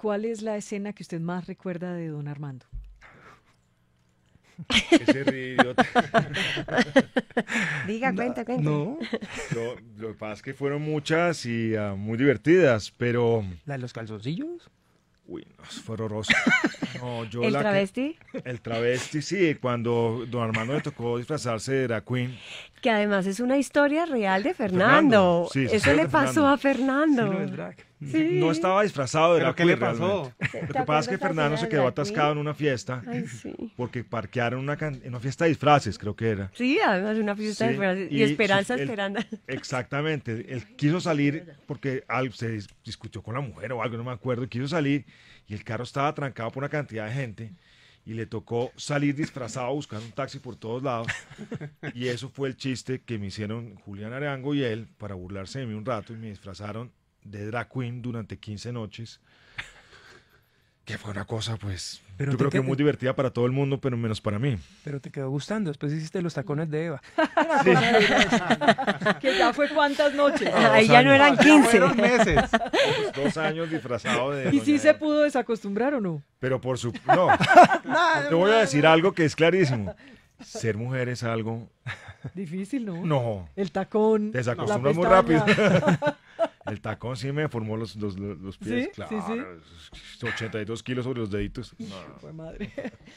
¿Cuál es la escena que usted más recuerda de don Armando? Ese río. Diga, cuenta, cuenta. No, lo, que pasa es que fueron muchas y ah, muy divertidas, pero... ¿La de los calzoncillos? Uy, no, fue horroroso. ¿El travesti? el travesti, sí, cuando don Armando le tocó disfrazarse de drag queen. Que además es una historia real de Fernando. Eso le pasó a Fernando. No estaba disfrazado de lo que le pasó? Lo que pasa es que Fernando se quedó atascado en una fiesta porque parquearon una en una fiesta de disfraces, creo que era. Sí, además una fiesta de disfraces. Y, Esperanza esperando. Exactamente. Él quiso salir porque se discutió con la mujer o algo, no me acuerdo. Quiso salir y el carro estaba trancado por una cantidad de gente y le tocó salir disfrazado buscando un taxi por todos lados. Y eso fue el chiste que me hicieron Julián Arango y él para burlarse de mí un rato y me disfrazaron de drag queen durante 15 noches. Que fue una cosa, pues, yo creo que muy divertida para todo el mundo, pero menos para mí. Pero te quedó gustando, después hiciste los tacones de Eva. Sí. que ya fue cuántas noches. Ah, ahí ya no eran 15. Ah, meses. Pues, dos años disfrazado de... ¿Y si se pudo desacostumbrar o no? Pero por su... No, te voy a decir algo que es clarísimo. Ser mujer es algo... Difícil, ¿no? No. El tacón. Te desacostumbras muy rápido. El tacón sí me formó los, los, pies, claro. Sí, sí. 82 kilos sobre los deditos. No. Madre.